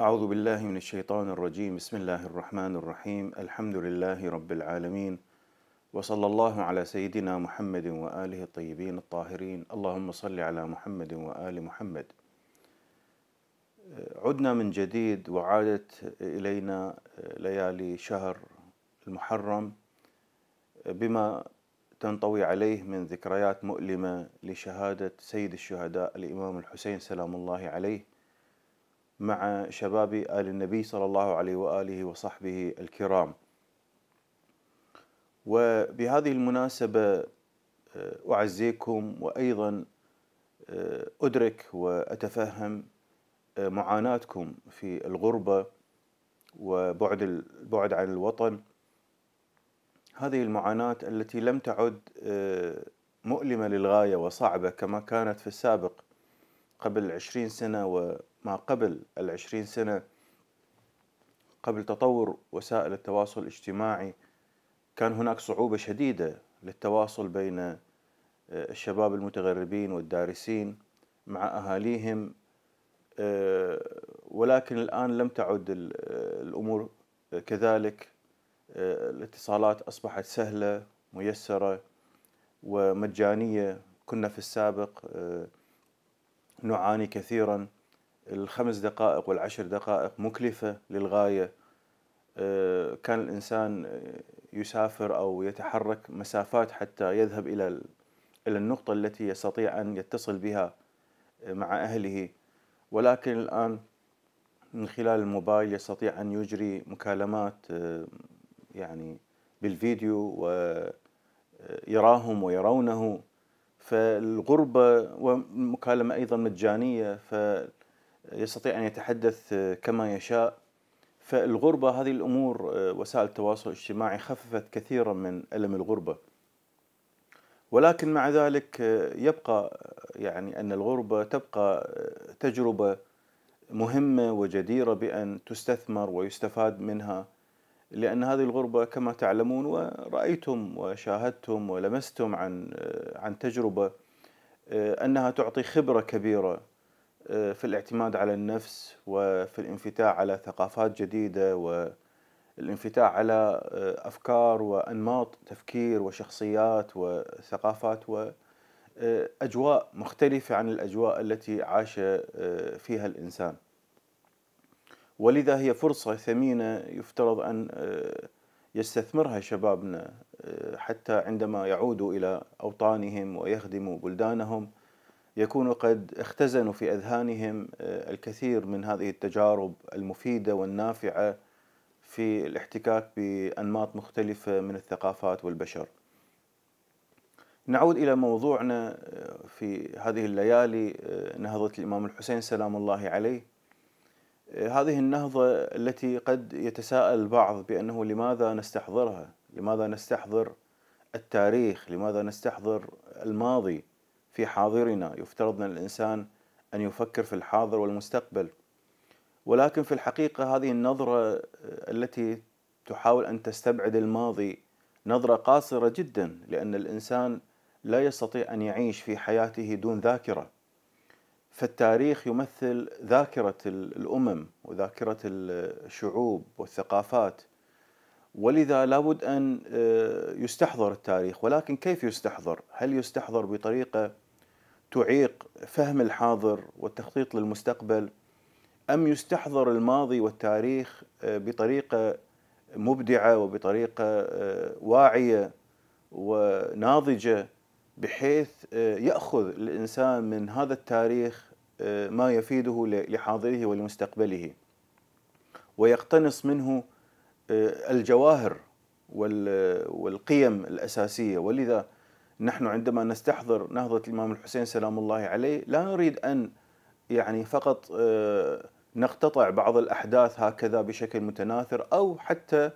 أعوذ بالله من الشيطان الرجيم بسم الله الرحمن الرحيم الحمد لله رب العالمين وصلى الله على سيدنا محمد وآله الطيبين الطاهرين اللهم صل على محمد وآل محمد أه، عدنا من جديد وعادت إلينا أه، ليالي شهر المحرم أه، بما تنطوي عليه من ذكريات مؤلمة لشهادة سيد الشهداء الإمام الحسين سلام الله عليه مع شباب آل النبي صلى الله عليه وآله وصحبه الكرام وبهذه المناسبة آه، أعزيكم وأيضا آه، أدرك وأتفهم آه، معاناتكم في الغربة وبعد البعد عن الوطن هذه المعاناة التي لم تعد مؤلمة للغاية وصعبة كما كانت في السابق قبل عشرين سنة و ما قبل العشرين سنة قبل تطور وسائل التواصل الاجتماعي كان هناك صعوبة شديدة للتواصل بين آه، الشباب المتغربين والدارسين مع أهاليهم آه، ولكن الآن لم تعد آه، الأمور كذلك الاتصالات أصبحت سهلة ميسرة ومجانية كنا في السابق نعاني كثيرا الخمس دقائق والعشر دقائق مكلفة للغاية آه، كان الإنسان يسافر أو يتحرك مسافات حتى يذهب إلى إلى النقطة التي يستطيع أن يتصل بها آه، مع أهله ولكن الآن من خلال الموبايل يستطيع أن يجري مكالمات آه، يعني بالفيديو ويراهم ويرونه فالغربة والمكالمة أيضا مجانية ف يستطيع أن يتحدث آه، كما يشاء فالغربة هذه الأمور آه، وسائل التواصل الاجتماعي خففت كثيرا من ألم الغربة ولكن مع ذلك آه، يبقى يعني أن الغربة تبقى تجربة مهمة وجديرة بأن تستثمر ويستفاد منها لأن هذه الغربة كما تعلمون ورأيتم وشاهدتم ولمستم عن عن تجربة أنها تعطي خبرة كبيرة في الاعتماد على النفس وفي الانفتاح على ثقافات جديدة والانفتاح على آه، أفكار وأنماط تفكير وشخصيات وثقافات وأجواء آه، مختلفة عن الأجواء التي عاش آه، فيها الإنسان ولذا هي فرصة ثمينة يفترض أن يستثمرها شبابنا حتى عندما يعودوا إلى أوطانهم ويخدموا بلدانهم يكونوا قد اختزنوا في اذهانهم آه، الكثير من هذه التجارب المفيده والنافعه في الاحتكاك بانماط مختلفه من الثقافات والبشر. نعود الى موضوعنا آه، في هذه الليالي آه، نهضه الامام الحسين سلام الله عليه. هذه النهضه التي قد يتساءل البعض بانه لماذا نستحضرها؟ لماذا نستحضر التاريخ؟ لماذا نستحضر الماضي؟ في حاضرنا يفترض الإنسان أن يفكر في الحاضر والمستقبل ولكن في الحقيقة هذه النظرة آه، التي تحاول أن تستبعد الماضي نظرة قاصرة جدا لأن الإنسان لا يستطيع أن يعيش في حياته دون ذاكرة فالتاريخ يمثل ذاكرة الأمم وذاكرة الشعوب والثقافات ولذا لابد أن آه، يستحضر التاريخ ولكن كيف يستحضر؟ هل يستحضر بطريقة تعيق فهم الحاضر والتخطيط للمستقبل ام يستحضر الماضي والتاريخ آه، بطريقه مبدعه وبطريقه آه، واعيه وناضجه بحيث آه، ياخذ الانسان من هذا التاريخ ما يفيده لحاضره ولمستقبله ويقتنص منه الجواهر والقيم الاساسيه ولذا نحن عندما نستحضر نهضة الإمام الحسين سلام الله عليه لا نريد أن يعني فقط آه، نقتطع بعض الأحداث هكذا بشكل متناثر أو حتى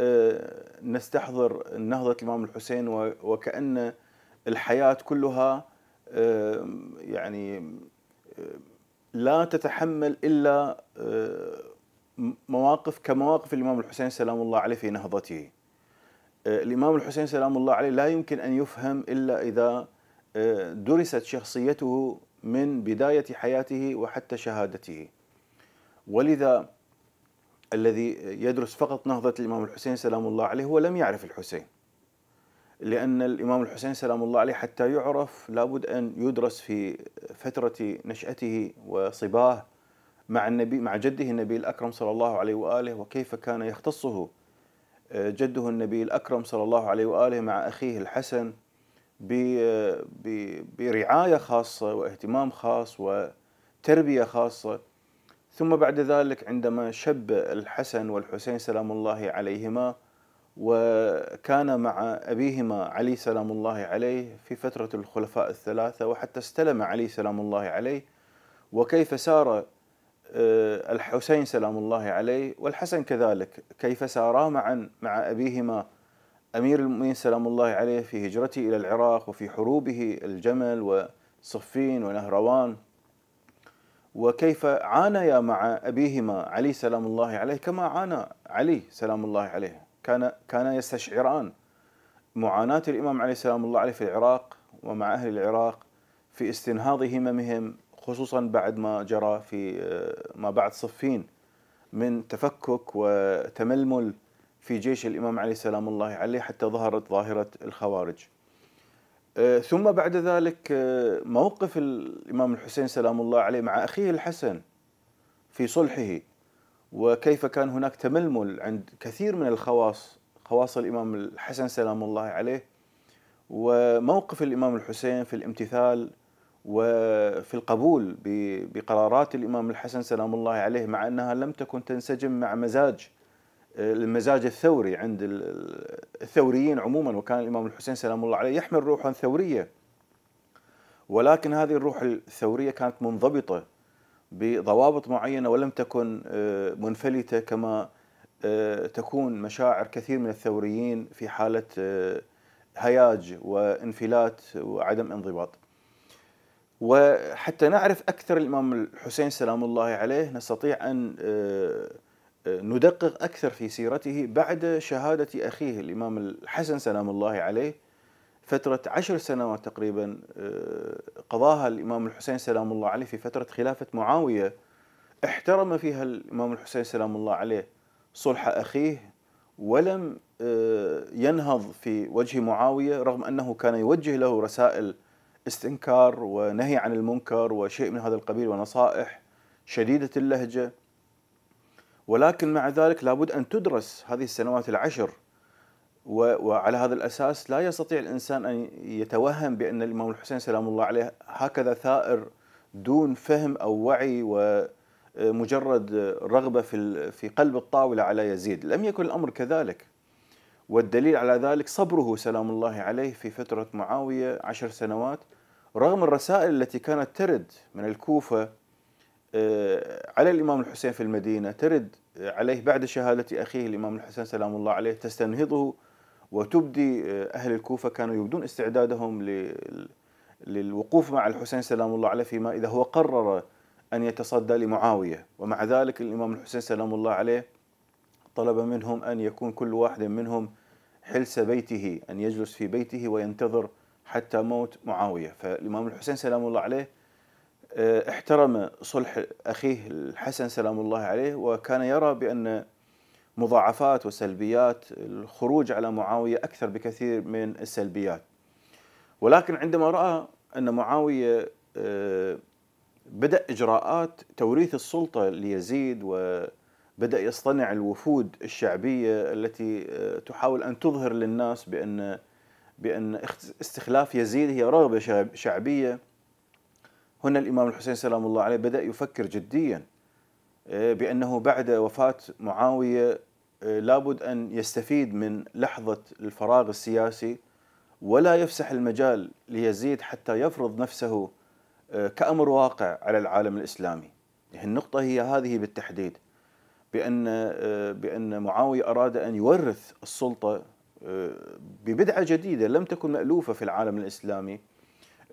آه، نستحضر نهضة الإمام الحسين وكأن الحياة كلها آه، يعني لا تتحمل إلا مواقف كمواقف الإمام الحسين سلام الله عليه في نهضته آه، الإمام الحسين سلام الله عليه لا يمكن أن يفهم إلا إذا آه، درست شخصيته من بداية حياته وحتى شهادته ولذا الذي يدرس فقط نهضة الإمام الحسين سلام الله عليه هو لم يعرف الحسين لأن الإمام الحسين سلام الله عليه حتى يعرف لابد أن يدرس في فترة نشأته وصباه مع النبي مع جده النبي الأكرم صلى الله عليه وآله وكيف كان يختصه جده النبي الأكرم صلى الله عليه وآله مع أخيه الحسن برعاية خاصة واهتمام خاص وتربية خاصة ثم بعد ذلك عندما شب الحسن والحسين سلام الله عليهما وكان مع أبيهما علي سلام الله عليه في فترة الخلفاء الثلاثة وحتى استلم علي سلام الله عليه وكيف سار آه، الحسين سلام الله عليه والحسن كذلك كيف سارا معا مع أبيهما أمير المؤمنين سلام الله عليه في هجرته إلى العراق وفي حروبه الجمل وصفين ونهروان وكيف عانيا مع أبيهما علي سلام الله عليه كما عانى علي سلام الله عليه كان كان يستشعران معاناة الإمام عليه سلام الله عليه في العراق ومع أهل العراق في استنهاض هممهم خصوصا بعد ما جرى في آه، ما بعد صفين من تفكك وتململ في جيش الإمام علي سلام الله عليه حتى ظهرت ظاهرة الخوارج آه، ثم بعد ذلك آه، موقف الإمام الحسين سلام الله عليه مع أخيه الحسن في صلحه وكيف كان هناك تململ عند كثير من الخواص خواص الإمام الحسن سلام الله عليه وموقف الإمام الحسين في الامتثال وفي القبول بقرارات الإمام الحسن سلام الله عليه مع أنها لم تكن تنسجم مع مزاج آه، المزاج الثوري عند الثوريين عموما وكان الإمام الحسين سلام الله عليه يحمل روحا ثورية ولكن هذه الروح الثورية كانت منضبطة بضوابط معينة ولم تكن آه، منفلتة كما آه، تكون مشاعر كثير من الثوريين في حالة هياج وانفلات وعدم انضباط وحتى نعرف أكثر الإمام الحسين سلام الله عليه نستطيع أن آه، آه، ندقق أكثر في سيرته بعد شهادة أخيه الإمام الحسن سلام الله عليه فترة عشر سنوات تقريبا آه، قضاها الإمام الحسين سلام الله عليه في فترة خلافة معاوية احترم فيها الإمام الحسين سلام الله عليه صلح أخيه ولم ينهض في وجه معاوية رغم أنه كان يوجه له رسائل استنكار ونهي عن المنكر وشيء من هذا القبيل ونصائح شديدة اللهجة ولكن مع ذلك لابد أن تدرس هذه السنوات العشر وعلى هذا الأساس لا يستطيع الإنسان أن يتوهم بأن الإمام الحسين سلام الله عليه هكذا ثائر دون فهم أو وعي ومجرد رغبة في في قلب الطاولة على يزيد لم يكن الأمر كذلك والدليل على ذلك صبره سلام الله عليه في فترة معاوية عشر سنوات رغم الرسائل التي كانت ترد من الكوفة آه، على الإمام الحسين في المدينة ترد آه، عليه بعد شهادة أخيه الإمام الحسين سلام الله عليه تستنهضه وتبدي آه، أهل الكوفة كانوا يبدون استعدادهم للوقوف مع الحسين سلام الله عليه فيما إذا هو قرر أن يتصدى لمعاوية ومع ذلك الإمام الحسين سلام الله عليه طلب منهم أن يكون كل واحد منهم حلس بيته أن يجلس في بيته وينتظر حتى موت معاوية فالإمام الحسين سلام الله عليه آه، احترم صلح أخيه الحسن سلام الله عليه وكان يرى بأن مضاعفات وسلبيات الخروج على معاوية أكثر بكثير من السلبيات ولكن عندما رأى أن معاوية آه، بدأ إجراءات توريث السلطة ليزيد وبدأ يصطنع الوفود الشعبية التي آه، تحاول أن تظهر للناس بأن بأن استخلاف يزيد هي رغبة شعبية هنا الإمام الحسين سلام الله عليه بدأ يفكر جديا آه، بأنه بعد وفاة معاوية آه، لابد أن يستفيد من لحظة الفراغ السياسي ولا يفسح المجال ليزيد حتى يفرض نفسه آه، كأمر واقع على العالم الإسلامي يعني النقطة هي هذه بالتحديد بأن بأن معاوية أراد أن يورث السلطة آه، ببدعه جديده لم تكن مالوفه في العالم الاسلامي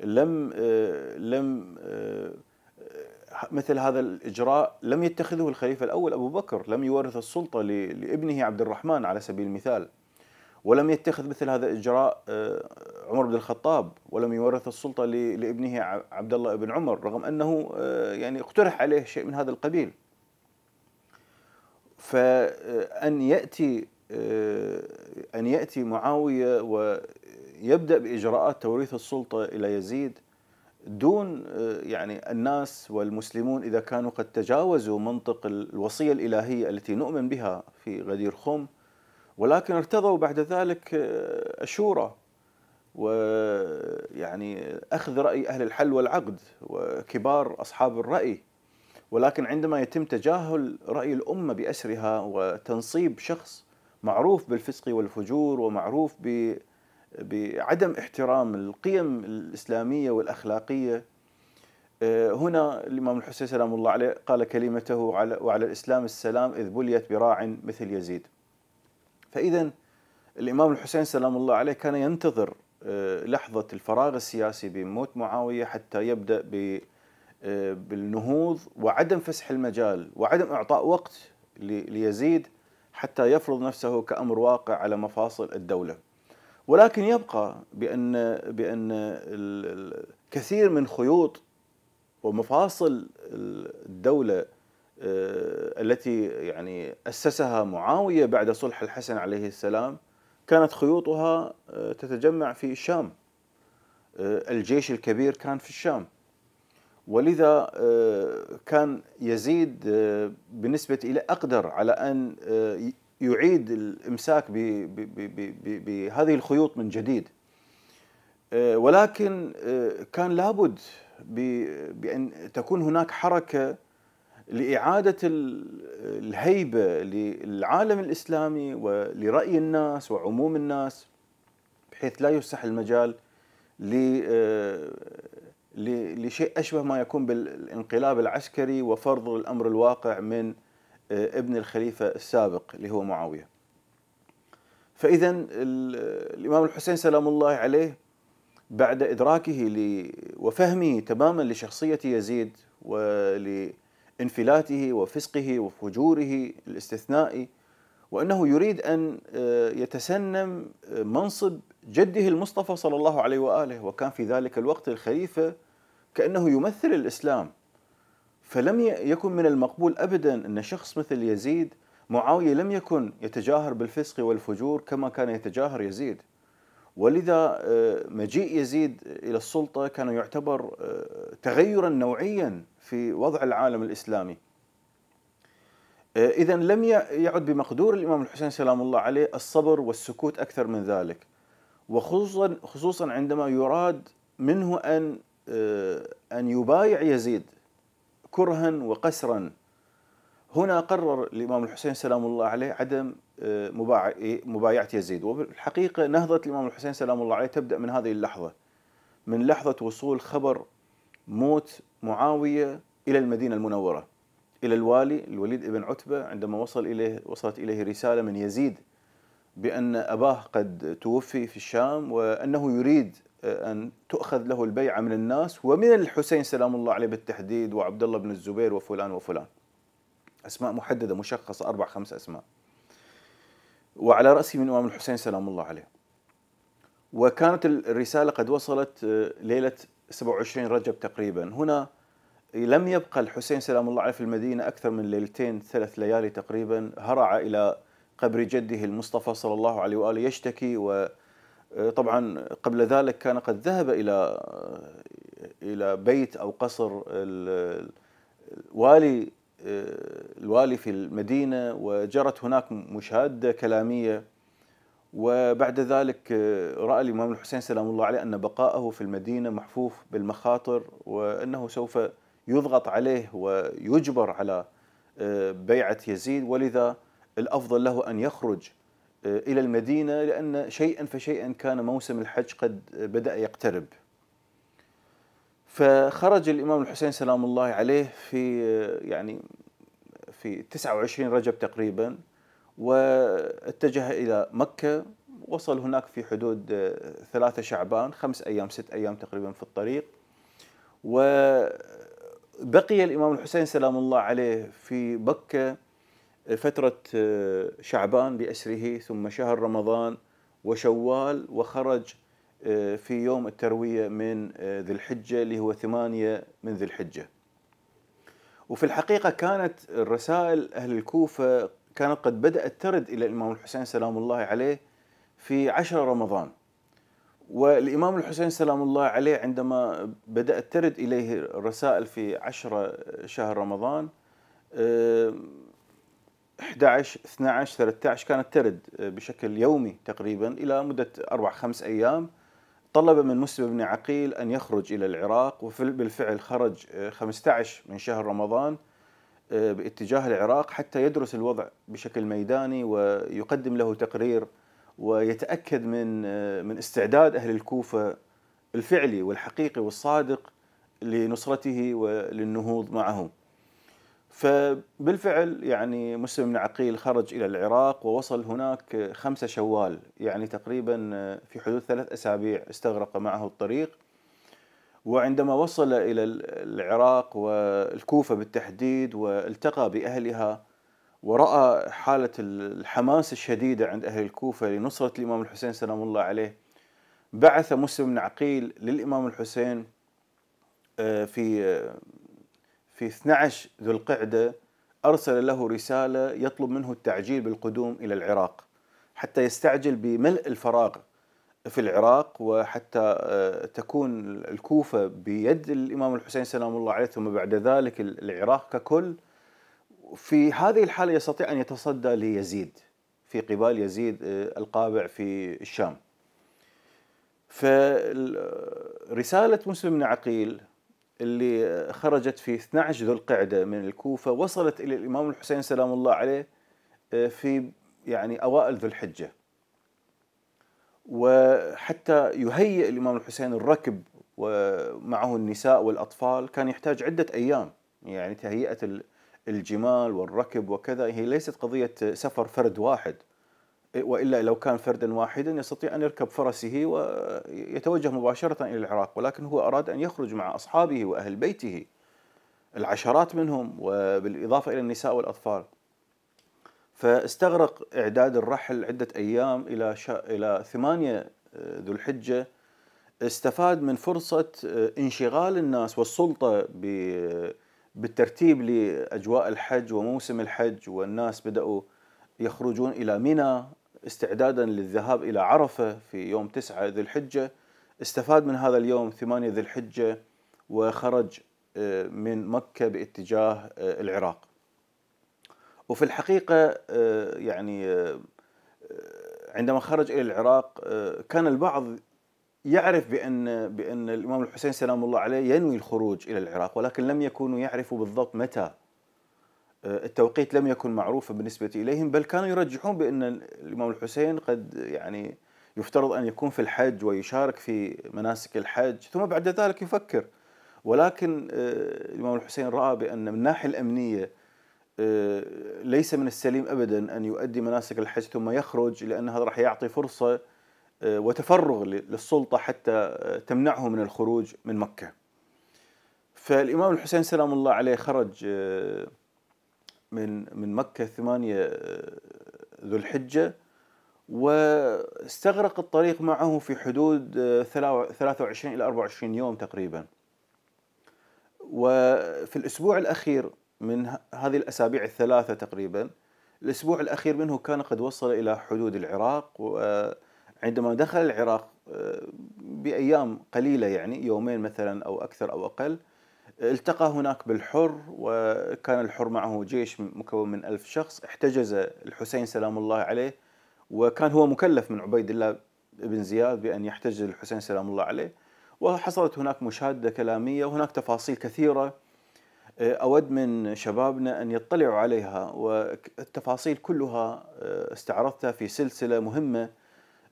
لم آه، لم آه، مثل هذا الاجراء لم يتخذه الخليفه الاول ابو بكر، لم يورث السلطه لابنه عبد الرحمن على سبيل المثال. ولم يتخذ مثل هذا الاجراء عمر بن الخطاب، ولم يورث السلطه لابنه عبد الله بن عمر، رغم انه يعني اقترح عليه شيء من هذا القبيل. فان ياتي آه، أن يأتي معاوية ويبدأ بإجراءات توريث السلطة إلى يزيد دون آه، يعني الناس والمسلمون إذا كانوا قد تجاوزوا منطق الوصية الإلهية التي نؤمن بها في غدير خم ولكن ارتضوا بعد ذلك الشورى آه، ويعني أخذ رأي أهل الحل والعقد وكبار أصحاب الرأي ولكن عندما يتم تجاهل رأي الأمة بأسرها وتنصيب شخص معروف بالفسق والفجور ومعروف بعدم احترام القيم الإسلامية والأخلاقية آه، هنا الإمام الحسين سلام الله عليه قال كلمته وعلى الإسلام السلام إذ بليت براع مثل يزيد فإذا الإمام الحسين سلام الله عليه كان ينتظر آه، لحظة الفراغ السياسي بموت معاوية حتى يبدأ آه، بالنهوض وعدم فسح المجال وعدم إعطاء وقت ليزيد حتى يفرض نفسه كأمر واقع على مفاصل الدولة ولكن يبقى بأن بأن كثير من خيوط ومفاصل الدولة آه، التي يعني أسسها معاوية بعد صلح الحسن عليه السلام كانت خيوطها آه، تتجمع في الشام آه، الجيش الكبير كان في الشام ولذا آه، كان يزيد آه، بنسبة إلى أقدر على أن آه، يعيد الإمساك بهذه الخيوط من جديد ولكن كان لابد بأن تكون هناك حركة لإعادة الهيبة للعالم الإسلامي ولرأي الناس وعموم الناس بحيث لا يفسح المجال لشيء أشبه ما يكون بالانقلاب العسكري وفرض الأمر الواقع من آه، ابن الخليفة السابق اللي هو معاوية فإذا الإمام الحسين سلام الله عليه بعد إدراكه وفهمه تماما لشخصية يزيد ولانفلاته وفسقه وفجوره الاستثنائي وأنه يريد أن آه، يتسنم آه، منصب جده المصطفى صلى الله عليه واله وكان في ذلك الوقت الخليفه كانه يمثل الاسلام فلم يكن من المقبول ابدا ان شخص مثل يزيد معاويه لم يكن يتجاهر بالفسق والفجور كما كان يتجاهر يزيد ولذا آه، مجيء يزيد الى السلطه كان يعتبر آه، تغيرا نوعيا في وضع العالم الاسلامي. آه، اذا لم يعد بمقدور الامام الحسين سلام الله عليه الصبر والسكوت اكثر من ذلك. وخصوصا خصوصا عندما يراد منه ان آه، ان يبايع يزيد كرها وقسرا هنا قرر الامام الحسين سلام الله عليه عدم آه، مبايعه يزيد وبالحقيقه نهضه الامام الحسين سلام الله عليه تبدا من هذه اللحظه من لحظه وصول خبر موت معاويه الى المدينه المنوره الى الوالي الوليد بن عتبه عندما وصل اليه وصلت اليه رساله من يزيد بأن أباه قد توفي في الشام وأنه يريد آه، أن تؤخذ له البيعة من الناس ومن الحسين سلام الله عليه بالتحديد وعبد الله بن الزبير وفلان وفلان أسماء محددة مشخصة أربع خمس أسماء وعلى رأسي من إمام الحسين سلام الله عليه وكانت الرسالة قد وصلت آه، ليلة 27 رجب تقريبا هنا لم يبقى الحسين سلام الله عليه في المدينة أكثر من ليلتين ثلاث ليالي تقريبا هرع إلى قبر جده المصطفى صلى الله عليه وآله يشتكي وطبعا آه، قبل ذلك كان قد ذهب إلى آه، إلى بيت أو قصر الوالي آه، الوالي في المدينة وجرت هناك مشادة كلامية وبعد ذلك رأى الإمام الحسين سلام الله عليه أن بقاءه في المدينة محفوف بالمخاطر وأنه سوف يضغط عليه ويجبر على بيعة يزيد ولذا الافضل له ان يخرج آه، الى المدينه لان شيئا فشيئا كان موسم الحج قد بدا يقترب. فخرج الامام الحسين سلام الله عليه في آه، يعني في 29 رجب تقريبا واتجه الى مكه وصل هناك في حدود آه، ثلاثة شعبان خمس أيام ست أيام تقريبا في الطريق وبقي الإمام الحسين سلام الله عليه في مكة فترة آه، شعبان بأسره ثم شهر رمضان وشوال وخرج آه، في يوم التروية من آه، ذي الحجة اللي هو ثمانية من ذي الحجة وفي الحقيقة كانت الرسائل أهل الكوفة كانت قد بدأت ترد إلى الإمام الحسين سلام الله عليه في عشر رمضان والإمام الحسين سلام الله عليه عندما بدأت ترد إليه الرسائل في عشر شهر رمضان 11 12 13 كانت ترد بشكل يومي تقريبا الى مده اربع خمس ايام طلب من مسلم بن عقيل ان يخرج الى العراق وبالفعل خرج 15 من شهر رمضان آه، باتجاه العراق حتى يدرس الوضع بشكل ميداني ويقدم له تقرير ويتاكد من آه، من استعداد اهل الكوفه الفعلي والحقيقي والصادق لنصرته وللنهوض معهم فبالفعل يعني مسلم بن عقيل خرج إلى العراق ووصل هناك خمسة شوال يعني تقريبا في حدود ثلاث أسابيع استغرق معه الطريق وعندما وصل إلى العراق والكوفة بالتحديد والتقى بأهلها ورأى حالة الحماس الشديدة عند أهل الكوفة لنصرة الإمام الحسين سلام الله عليه بعث مسلم بن عقيل للإمام الحسين آه، في آه، في 12 ذو القعدة أرسل له رسالة يطلب منه التعجيل بالقدوم إلى العراق حتى يستعجل بملء الفراغ في العراق وحتى آه، تكون الكوفة بيد الإمام الحسين سلام الله عليه ثم بعد ذلك العراق ككل في هذه الحالة يستطيع أن يتصدى ليزيد في قبال يزيد آه، القابع في الشام فرسالة آه، مسلم بن عقيل اللي خرجت في 12 ذو القعدة من الكوفة وصلت إلى الإمام الحسين سلام الله عليه آه، في يعني أوائل ذو الحجة وحتى يهيئ الإمام الحسين الركب ومعه النساء والأطفال كان يحتاج عدة أيام يعني تهيئة الجمال والركب وكذا هي ليست قضية سفر فرد واحد والا لو كان فردا واحدا يستطيع ان يركب فرسه ويتوجه مباشره الى العراق ولكن هو اراد ان يخرج مع اصحابه واهل بيته العشرات منهم وبالاضافه الى النساء والاطفال فاستغرق اعداد الرحل عده ايام الى شا... الى ثمانيه آه، ذو الحجه استفاد من فرصه آه، انشغال الناس والسلطه ب... بالترتيب لاجواء الحج وموسم الحج والناس بداوا يخرجون الى منى استعدادا للذهاب إلى عرفة في يوم 9 ذي الحجة استفاد من هذا اليوم 8 ذي الحجة وخرج آه، من مكة باتجاه آه، العراق وفي الحقيقة آه، يعني عندما خرج إلى العراق كان البعض يعرف بأن بأن الإمام الحسين سلام الله عليه ينوي الخروج إلى العراق ولكن لم يكونوا يعرفوا بالضبط متى آه، التوقيت لم يكن معروفا بالنسبة إليهم بل كانوا يرجحون بأن الإمام الحسين قد يعني يفترض أن يكون في الحج ويشارك في مناسك الحج ثم بعد ذلك يفكر ولكن آه، الإمام الحسين رأى بأن من الناحية الأمنية آه، ليس من السليم أبدا أن يؤدي مناسك الحج ثم يخرج لأن هذا راح يعطي فرصة وتفرغ للسلطة حتى تمنعه من الخروج من مكة فالإمام الحسين سلام الله عليه خرج من من مكة ثمانية ذو الحجة واستغرق الطريق معه في حدود 23 إلى 24 يوم تقريبا وفي الأسبوع الأخير من هذه الأسابيع الثلاثة تقريبا الأسبوع الأخير منه كان قد وصل إلى حدود العراق وعندما دخل العراق آه، بأيام قليلة يعني يومين مثلا أو أكثر أو أقل التقى هناك بالحر وكان الحر معه جيش مكون من ألف شخص احتجز الحسين سلام الله عليه وكان هو مكلف من عبيد الله بن زياد بأن يحتجز الحسين سلام الله عليه وحصلت هناك مشادة كلامية وهناك تفاصيل كثيرة آه، أود من شبابنا أن يطلعوا عليها والتفاصيل كلها آه، استعرضتها في سلسلة مهمة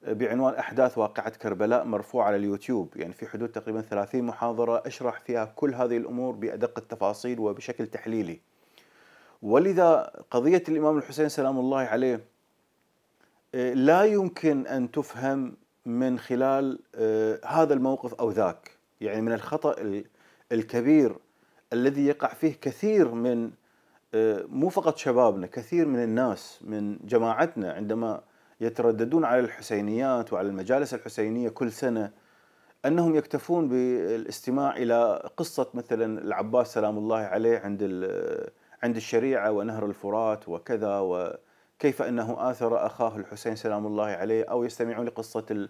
بعنوان احداث واقعه كربلاء مرفوع على اليوتيوب يعني في حدود تقريبا 30 محاضره اشرح فيها كل هذه الامور بادق التفاصيل وبشكل تحليلي ولذا قضيه الامام الحسين سلام الله عليه آه، لا يمكن ان تفهم من خلال آه، هذا الموقف او ذاك يعني من الخطا الكبير الذي يقع فيه كثير من آه، مو فقط شبابنا كثير من الناس من جماعتنا عندما يترددون على الحسينيات وعلى المجالس الحسينية كل سنة أنهم يكتفون بالاستماع إلى قصة مثلا العباس سلام الله عليه عند عند الشريعة ونهر الفرات وكذا وكيف أنه آثر أخاه الحسين سلام الله عليه أو يستمعون لقصة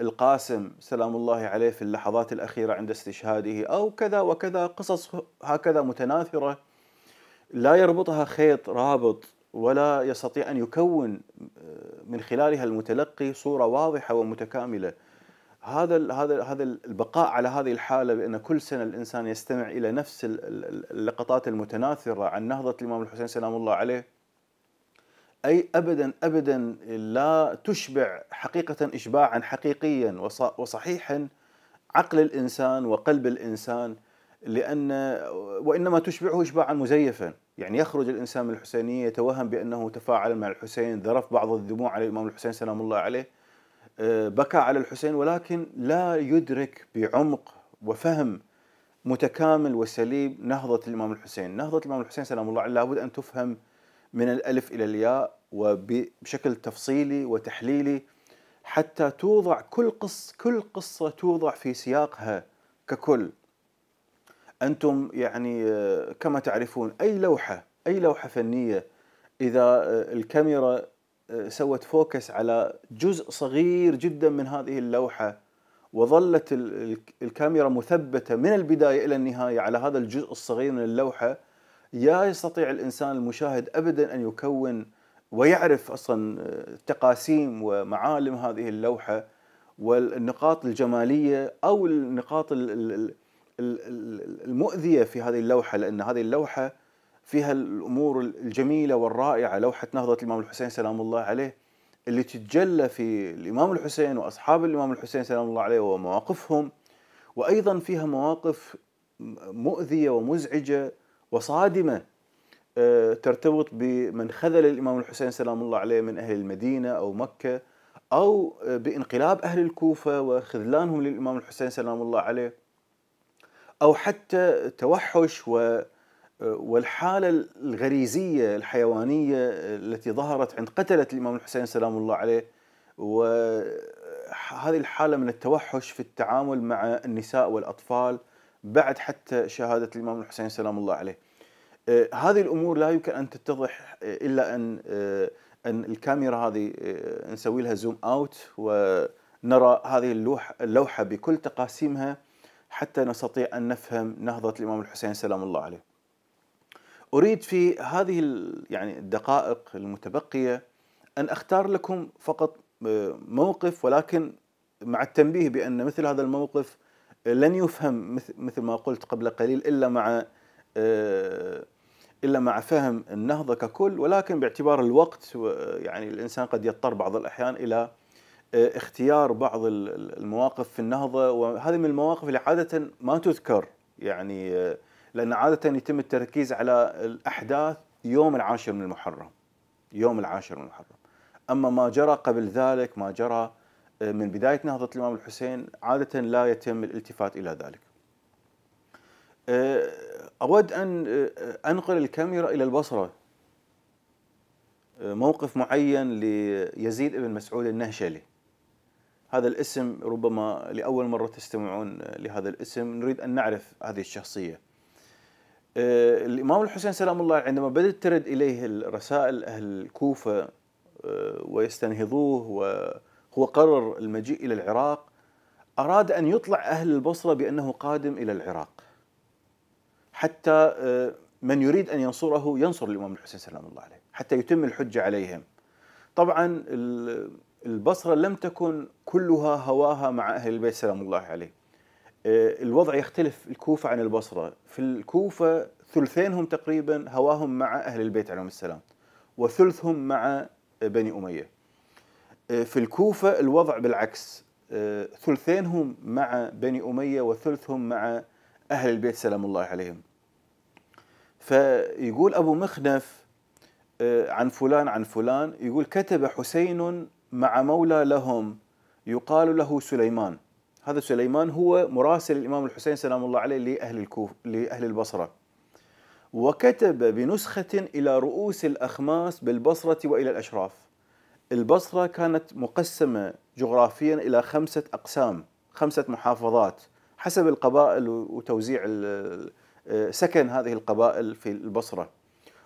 القاسم سلام الله عليه في اللحظات الأخيرة عند استشهاده أو كذا وكذا قصص هكذا متناثرة لا يربطها خيط رابط ولا يستطيع أن يكون آه، من خلالها المتلقي صورة واضحة ومتكاملة هذا هذا هذا البقاء على هذه الحاله بان كل سنه الانسان يستمع الى نفس اللقطات المتناثره عن نهضه الامام الحسين سلام الله عليه اي ابدا ابدا لا تشبع حقيقه اشباعا حقيقيا وصحيحا عقل الانسان وقلب الانسان لأن وإنما تشبعه إشباعا مزيفا يعني يخرج الإنسان من الحسينية يتوهم بأنه تفاعل مع الحسين ذرف بعض الدموع على الإمام الحسين سلام الله عليه آه، بكى على الحسين ولكن لا يدرك بعمق وفهم متكامل وسليم نهضة الإمام الحسين نهضة الإمام الحسين سلام الله عليه لابد أن تفهم من الألف إلى الياء وبشكل تفصيلي وتحليلي حتى توضع كل قصة, كل قصة توضع في سياقها ككل انتم يعني آه، كما تعرفون اي لوحه اي لوحه فنيه اذا آه، الكاميرا آه، سوت فوكس على جزء صغير جدا من هذه اللوحه وظلت الكاميرا مثبته من البدايه الى النهايه على هذا الجزء الصغير من اللوحه لا يستطيع الانسان المشاهد ابدا ان يكون ويعرف اصلا تقاسيم ومعالم هذه اللوحه والنقاط الجماليه او النقاط ال المؤذية في هذه اللوحة لأن هذه اللوحة فيها الأمور الجميلة والرائعة لوحة نهضة الإمام الحسين سلام الله عليه اللي تتجلى في الإمام الحسين وأصحاب الإمام الحسين سلام الله عليه ومواقفهم وأيضا فيها مواقف مؤذية ومزعجة وصادمة آه، ترتبط بمن خذل الإمام الحسين سلام الله عليه من أهل المدينة أو مكة أو آه، بانقلاب أهل الكوفة وخذلانهم للإمام الحسين سلام الله عليه او حتى توحش و والحالة الغريزية الحيوانية التي ظهرت عند قتلة الإمام الحسين سلام الله عليه وهذه الحالة من التوحش في التعامل مع النساء والأطفال بعد حتى شهادة الإمام الحسين سلام الله عليه هذه الأمور لا يمكن أن تتضح إلا أن أن الكاميرا هذه نسوي لها زوم أوت ونرى هذه اللوحة بكل تقاسيمها حتى نستطيع أن نفهم نهضة الإمام الحسين سلام الله عليه أريد في هذه يعني الدقائق المتبقية أن أختار لكم فقط آه، موقف ولكن مع التنبيه بأن مثل هذا الموقف لن يفهم مثل ما قلت قبل قليل إلا مع آه، إلا مع فهم النهضة ككل ولكن باعتبار الوقت يعني الإنسان قد يضطر بعض الأحيان إلى آه، اختيار بعض المواقف في النهضة وهذه من المواقف اللي عادة ما تذكر يعني آه، لأن عادة يتم التركيز على الأحداث يوم العاشر من المحرم يوم العاشر من المحرم أما ما جرى قبل ذلك ما جرى آه، من بداية نهضة الإمام الحسين عادة لا يتم الالتفات إلى ذلك أود أن أنقل الكاميرا إلى البصرة موقف معين ليزيد بن مسعود النهشلي هذا الاسم ربما لأول مرة تستمعون لهذا الاسم نريد أن نعرف هذه الشخصية آه، الإمام الحسين سلام الله عندما بدأت ترد إليه الرسائل أهل الكوفة آه، ويستنهضوه وهو قرر المجيء إلى العراق أراد أن يطلع أهل البصرة بأنه قادم إلى العراق حتى آه، من يريد أن ينصره ينصر الإمام الحسين سلام الله عليه حتى يتم الحجة عليهم طبعا البصرة لم تكن كلها هواها مع أهل البيت سلام الله عليه آه، الوضع يختلف الكوفة عن البصرة في الكوفة ثلثينهم تقريبا هواهم مع أهل البيت عليهم السلام وثلثهم مع بني أمية آه، في الكوفة الوضع بالعكس آه، ثلثينهم مع بني أمية وثلثهم مع أهل البيت سلام الله عليهم فيقول أبو مخنف عن فلان عن فلان يقول كتب حسين مع مولى لهم يقال له سليمان هذا سليمان هو مراسل الإمام الحسين سلام الله عليه لأهل, الكوف لأهل البصرة وكتب بنسخة إلى رؤوس الأخماس بالبصرة وإلى الأشراف البصرة كانت مقسمة جغرافيا إلى خمسة أقسام خمسة محافظات حسب القبائل وتوزيع آه، سكن هذه القبائل في البصرة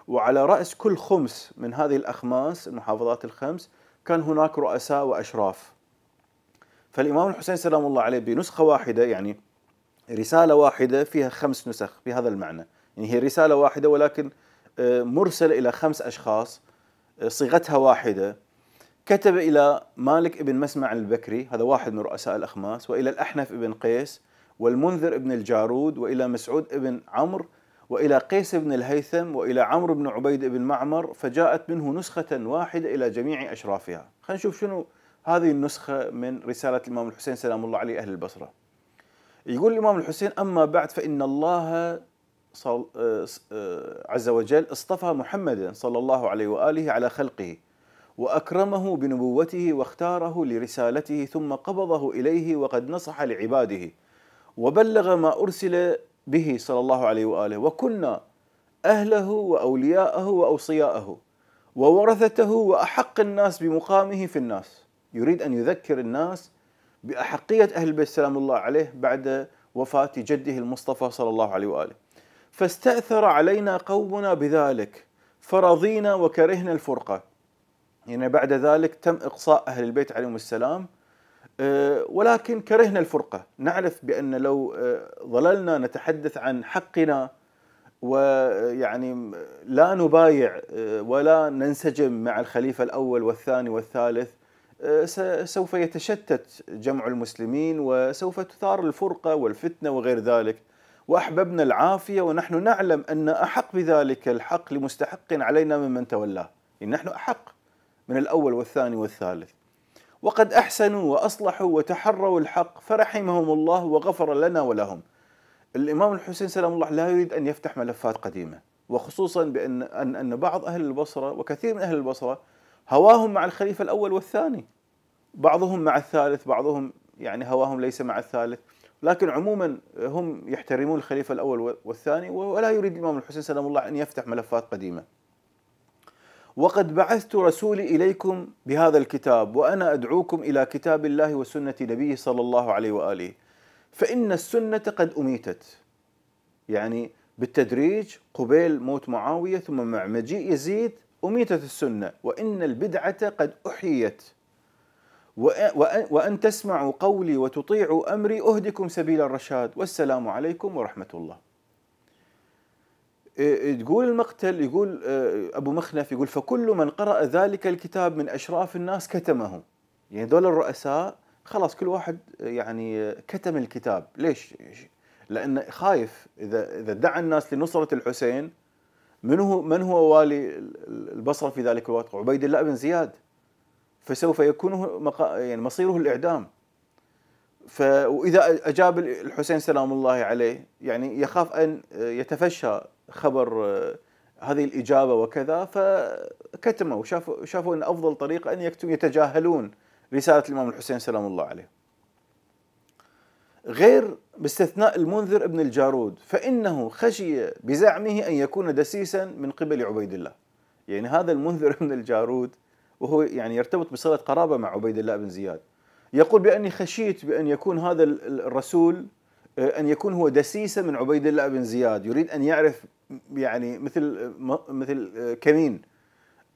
وعلى رأس كل خمس من هذه الأخماس المحافظات الخمس كان هناك رؤساء وأشراف فالإمام الحسين سلام الله عليه بنسخة واحدة يعني رسالة واحدة فيها خمس نسخ بهذا المعنى يعني هي رسالة واحدة ولكن آه، مرسلة إلى خمس أشخاص آه، صيغتها واحدة كتب إلى مالك بن مسمع البكري هذا واحد من رؤساء الأخماس وإلى الأحنف بن قيس والمنذر بن الجارود وإلى مسعود بن عمرو وإلى قيس بن الهيثم وإلى عمرو بن عبيد بن معمر فجاءت منه نسخة واحدة إلى جميع أشرافها خلينا نشوف شنو هذه النسخة من رسالة الإمام الحسين سلام الله عليه أهل البصرة يقول الإمام الحسين أما بعد فإن الله آه، آه، عز وجل اصطفى محمدا صلى الله عليه وآله على خلقه وأكرمه بنبوته واختاره لرسالته ثم قبضه إليه وقد نصح لعباده وبلغ ما أرسل به صلى الله عليه واله وكنا اهله واولياءه واوصياءه وورثته واحق الناس بمقامه في الناس يريد ان يذكر الناس باحقيه اهل البيت سلام الله عليه بعد وفاه جده المصطفى صلى الله عليه واله فاستاثر علينا قومنا بذلك فرضينا وكرهنا الفرقه يعني بعد ذلك تم اقصاء اهل البيت عليهم السلام آه، ولكن كرهنا الفرقة نعرف بأن لو ظللنا آه، نتحدث عن حقنا ويعني آه، لا نبايع ولا ننسجم مع الخليفة الأول والثاني والثالث سوف يتشتت جمع المسلمين وسوف تثار الفرقة والفتنة وغير ذلك وأحببنا العافية ونحن نعلم أن أحق بذلك الحق لمستحق علينا ممن تولاه إن نحن أحق من الأول والثاني والثالث وقد أحسنوا وأصلحوا وتحروا الحق فرحمهم الله وغفر لنا ولهم الإمام الحسين سلام الله لا يريد أن يفتح ملفات قديمة وخصوصا بأن أن, أن بعض أهل البصرة وكثير من أهل البصرة هواهم مع الخليفة الأول والثاني بعضهم مع الثالث بعضهم يعني هواهم ليس مع الثالث لكن عموما هم يحترمون الخليفة الأول والثاني ولا يريد الإمام الحسين سلام الله أن يفتح ملفات قديمة وقد بعثت رسولي اليكم بهذا الكتاب وانا ادعوكم الى كتاب الله وسنه نبيه صلى الله عليه واله فان السنه قد اميتت يعني بالتدريج قبيل موت معاويه ثم مع مجيء يزيد اميتت السنه وان البدعه قد احيت وان تسمعوا قولي وتطيعوا امري اهدكم سبيل الرشاد والسلام عليكم ورحمه الله إيه، إيه، تقول المقتل يقول آه، ابو مخنف يقول فكل من قرأ ذلك الكتاب من اشراف الناس كتمه يعني دول الرؤساء خلاص كل واحد آه، يعني آه، كتم الكتاب ليش؟ لان خايف اذا اذا دعا الناس لنصره الحسين من هو من هو والي البصره في ذلك الوقت؟ عبيد الله بن زياد فسوف يكون يعني مصيره الاعدام ف واذا اجاب الحسين سلام الله عليه يعني يخاف ان يتفشى خبر آه، هذه الإجابة وكذا فكتموا شافوا, شافوا أن أفضل طريقة أن يكتم يتجاهلون رسالة الإمام الحسين سلام الله عليه غير باستثناء المنذر ابن الجارود فإنه خشي بزعمه أن يكون دسيسا من قبل عبيد الله يعني هذا المنذر ابن الجارود وهو يعني يرتبط بصلة قرابة مع عبيد الله بن زياد يقول بأني خشيت بأن يكون هذا الرسول آه، ان يكون هو دسيسه من عبيد الله بن زياد يريد ان يعرف يعني مثل مثل آه، كمين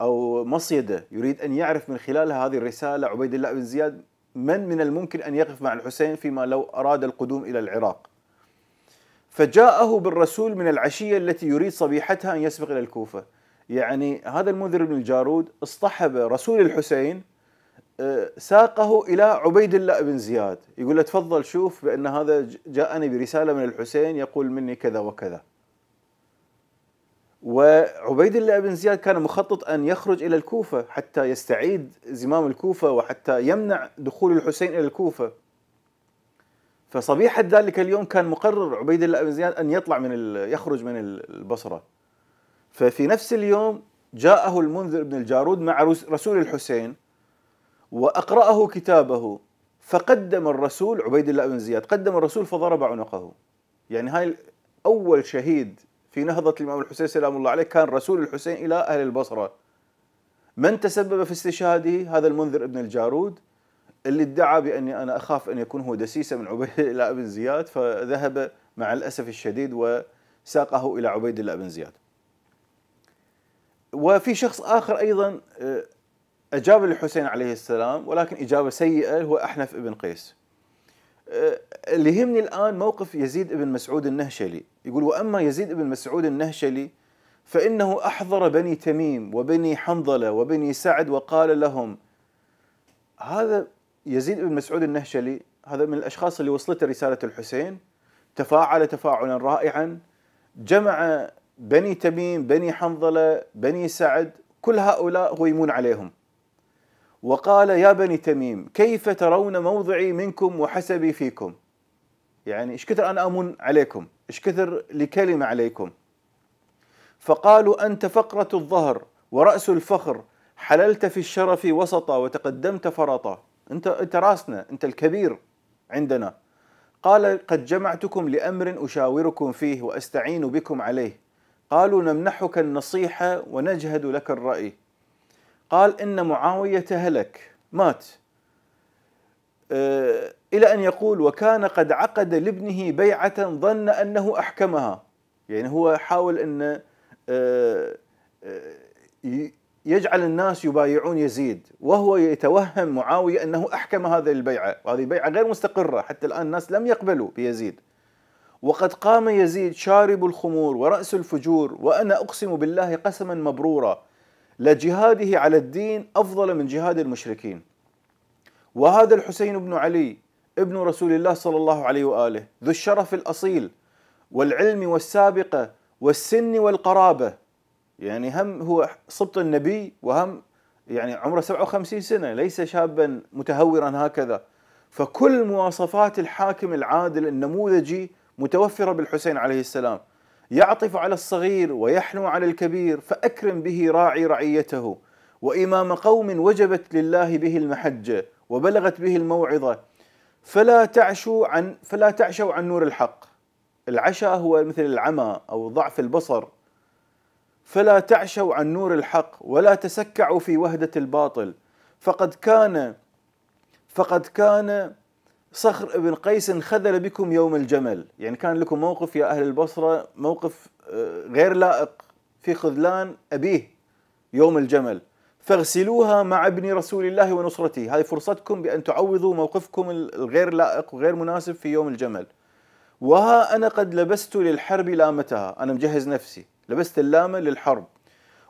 او مصيده يريد ان يعرف من خلال هذه الرساله عبيد الله بن زياد من من الممكن ان يقف مع الحسين فيما لو اراد القدوم الى العراق فجاءه بالرسول من العشيه التي يريد صبيحتها ان يسبق الى الكوفه يعني هذا المنذر بن الجارود اصطحب رسول الحسين ساقه الى عبيد الله بن زياد يقول له تفضل شوف بان هذا جاءني برساله من الحسين يقول مني كذا وكذا وعبيد الله بن زياد كان مخطط ان يخرج الى الكوفه حتى يستعيد زمام الكوفه وحتى يمنع دخول الحسين الى الكوفه فصبيحه ذلك اليوم كان مقرر عبيد الله بن زياد ان يطلع من يخرج من البصره ففي نفس اليوم جاءه المنذر بن الجارود مع رسول الحسين وأقرأه كتابه فقدم الرسول عبيد الله بن زياد قدم الرسول فضرب عنقه يعني هاي أول شهيد في نهضة الإمام الحسين سلام الله عليه كان رسول الحسين إلى أهل البصرة من تسبب في استشهاده هذا المنذر ابن الجارود اللي ادعى بأني أنا أخاف أن يكون هو دسيسة من عبيد الله بن زياد فذهب مع الأسف الشديد وساقه إلى عبيد الله بن زياد وفي شخص آخر أيضا آه، أجاب الحسين عليه السلام ولكن إجابة سيئة هو أحنف بن قيس أه، اللي يهمني الآن موقف يزيد ابن مسعود النهشلي يقول وأما يزيد ابن مسعود النهشلي فإنه أحضر بني تميم وبني حنظلة وبني سعد وقال لهم هذا يزيد بن مسعود النهشلي هذا من الأشخاص اللي وصلته رسالة الحسين تفاعل تفاعلا رائعا جمع بني تميم بني حنظلة بني سعد كل هؤلاء هو يمون عليهم وقال يا بني تميم كيف ترون موضعي منكم وحسبي فيكم يعني ايش كثر انا امن عليكم ايش كثر لكلمه عليكم فقالوا انت فقره الظهر وراس الفخر حللت في الشرف وسطا وتقدمت فرطا انت انت راسنا انت الكبير عندنا قال قد جمعتكم لامر اشاوركم فيه واستعين بكم عليه قالوا نمنحك النصيحه ونجهد لك الراي قال إن معاوية هلك مات آه، إلى أن يقول وكان قد عقد لابنه بيعة ظن أنه أحكمها يعني هو حاول أن آه، آه، يجعل الناس يبايعون يزيد وهو يتوهم معاوية أنه أحكم هذه البيعة وهذه بيعة غير مستقرة حتى الآن الناس لم يقبلوا بيزيد وقد قام يزيد شارب الخمور ورأس الفجور وأنا أقسم بالله قسما مبرورا لجهاده على الدين أفضل من جهاد المشركين وهذا الحسين بن علي ابن رسول الله صلى الله عليه وآله ذو الشرف الأصيل والعلم والسابقة والسن والقرابة يعني هم هو سبط النبي وهم يعني عمره 57 سنة ليس شابا متهورا هكذا فكل مواصفات الحاكم العادل النموذجي متوفرة بالحسين عليه السلام يعطف على الصغير ويحنو على الكبير فأكرم به راعي رعيته وإمام قوم وجبت لله به المحجة وبلغت به الموعظة فلا تعشوا عن فلا تعشوا عن نور الحق العشاء هو مثل العمى أو ضعف البصر فلا تعشوا عن نور الحق ولا تسكعوا في وهدة الباطل فقد كان فقد كان صخر بن قيس انخذل بكم يوم الجمل يعني كان لكم موقف يا أهل البصرة موقف آه، غير لائق في خذلان أبيه يوم الجمل فاغسلوها مع ابن رسول الله ونصرته هذه فرصتكم بأن تعوضوا موقفكم الغير لائق وغير مناسب في يوم الجمل وها أنا قد لبست للحرب لامتها أنا مجهز نفسي لبست اللامة للحرب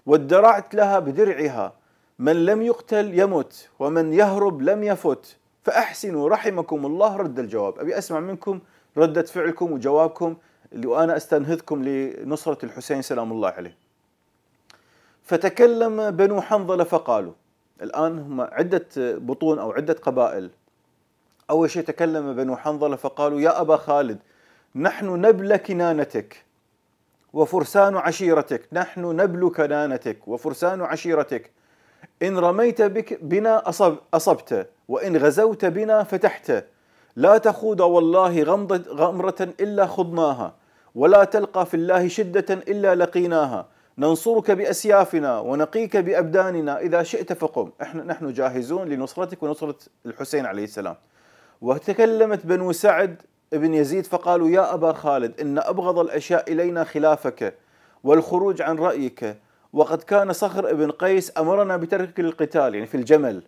وادرعت لها بدرعها من لم يقتل يمت ومن يهرب لم يفت فأحسنوا رحمكم الله رد الجواب أبي أسمع منكم ردة فعلكم وجوابكم وأنا أستنهضكم لنصرة الحسين سلام الله عليه فتكلم بنو حنظلة فقالوا الآن هم عدة بطون أو عدة قبائل أول شيء تكلم بنو حنظلة فقالوا يا أبا خالد نحن نبل كنانتك وفرسان عشيرتك نحن نبل كنانتك وفرسان عشيرتك إن رميت بك بنا أصب أصبت وإن غزوت بنا فتحت لا تخوض والله غمضة غمرة إلا خضناها ولا تلقى في الله شدة إلا لقيناها ننصرك بأسيافنا ونقيك بأبداننا إذا شئت فقم إحنا نحن جاهزون لنصرتك ونصرة الحسين عليه السلام وتكلمت بنو سعد بن يزيد فقالوا يا أبا خالد إن أبغض الأشياء إلينا خلافك والخروج عن رأيك وقد كان صخر ابن قيس أمرنا بترك القتال يعني في الجمل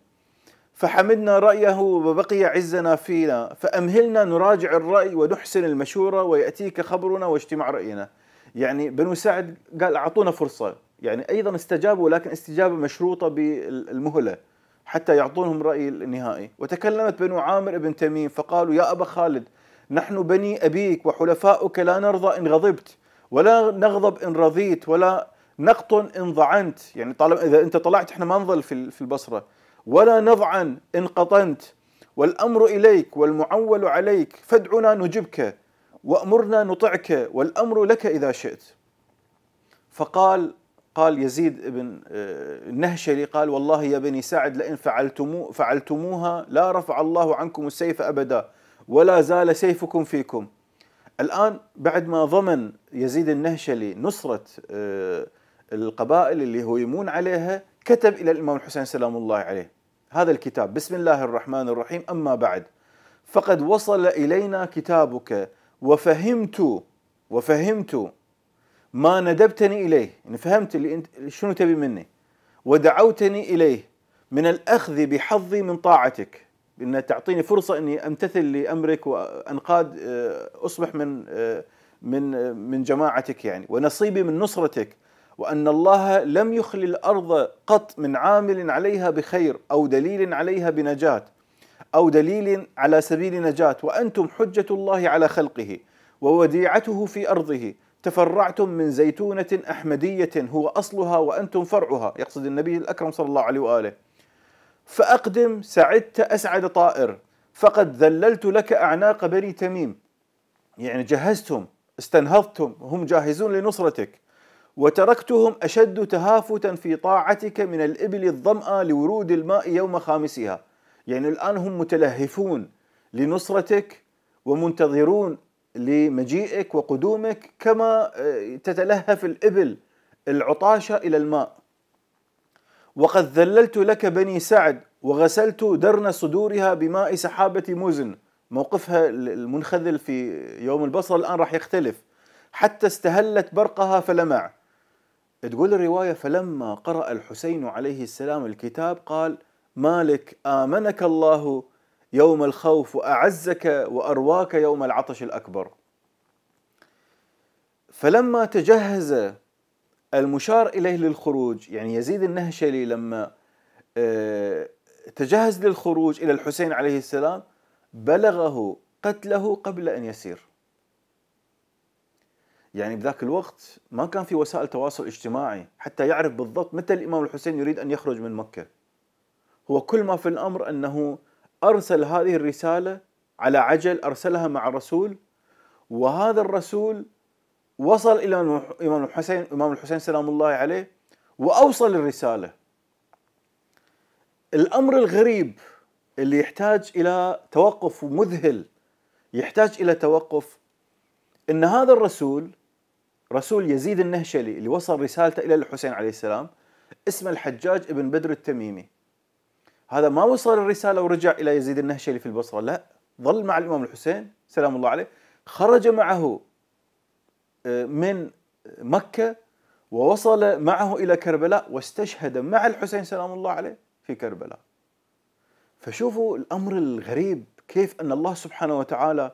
فحمدنا رأيه وبقي عزنا فينا فأمهلنا نراجع الرأي ونحسن المشورة ويأتيك خبرنا واجتماع رأينا يعني بنو سعد قال أعطونا فرصة يعني أيضا استجابوا لكن استجابة مشروطة بالمهلة حتى يعطونهم رأي النهائي وتكلمت بنو عامر ابن تميم فقالوا يا أبا خالد نحن بني أبيك وحلفاؤك لا نرضى إن غضبت ولا نغضب إن رضيت ولا نقط إن ضعنت يعني طالما إذا أنت طلعت إحنا ما نظل في البصرة ولا نظعن إن قطنت والأمر إليك والمعول عليك فادعنا نجبك وأمرنا نطعك والأمر لك إذا شئت فقال قال يزيد بن آه، النهشلي قال والله يا بني سعد لئن فعلتمو فعلتموها لا رفع الله عنكم السيف أبدا ولا زال سيفكم فيكم الآن بعد ما ضمن يزيد النهشلي نصرة آه، القبائل اللي هو يمون عليها كتب إلى الإمام الحسين سلام الله عليه هذا الكتاب بسم الله الرحمن الرحيم أما بعد فقد وصل إلينا كتابك وفهمت وفهمت ما ندبتني إليه يعني فهمت اللي أنت شنو تبي مني ودعوتني إليه من الأخذ بحظي من طاعتك بأن تعطيني فرصة أني أمتثل لأمرك وأنقاد آه، أصبح من آه، من آه، من جماعتك يعني ونصيبي من نصرتك وأن الله لم يخل الأرض قط من عامل عليها بخير أو دليل عليها بنجاة أو دليل على سبيل نجاة وأنتم حجة الله على خلقه ووديعته في أرضه تفرعتم من زيتونة أحمدية هو أصلها وأنتم فرعها يقصد النبي الأكرم صلى الله عليه وآله فأقدم سعدت أسعد طائر فقد ذللت لك أعناق بني تميم يعني جهزتهم استنهضتهم هم جاهزون لنصرتك وتركتهم أشد تهافتا في طاعتك من الإبل الظمأ لورود الماء يوم خامسها يعني الآن هم متلهفون لنصرتك ومنتظرون لمجيئك وقدومك كما آه، تتلهف الإبل العطاشة إلى الماء وقد ذللت لك بني سعد وغسلت درن صدورها بماء سحابة مزن موقفها المنخذل في يوم البصرة الآن راح يختلف حتى استهلت برقها فلمع تقول الرواية فلما قرأ الحسين عليه السلام الكتاب قال مالك آمنك الله يوم الخوف وأعزك وأرواك يوم العطش الأكبر فلما تجهز المشار إليه للخروج يعني يزيد النهشلي لما آه، تجهز للخروج إلى الحسين عليه السلام بلغه قتله قبل أن يسير يعني بذاك الوقت ما كان في وسائل تواصل اجتماعي حتى يعرف بالضبط متى الإمام الحسين يريد أن يخرج من مكة هو كل ما في الأمر أنه أرسل هذه الرسالة على عجل أرسلها مع الرسول وهذا الرسول وصل إلى الإمام الحسين الإمام الحسين سلام الله عليه وأوصل الرسالة الأمر الغريب اللي يحتاج إلى توقف مذهل يحتاج إلى توقف ان هذا الرسول رسول يزيد النهشلي اللي وصل رسالته إلى الحسين عليه السلام اسمه الحجاج ابن بدر التميمي هذا ما وصل الرسالة ورجع إلى يزيد النهشلي في البصرة لا ظل مع الإمام الحسين سلام الله عليه خرج معه آه، من مكة ووصل معه إلى كربلاء واستشهد مع الحسين سلام الله عليه في كربلاء فشوفوا الأمر الغريب كيف أن الله سبحانه وتعالى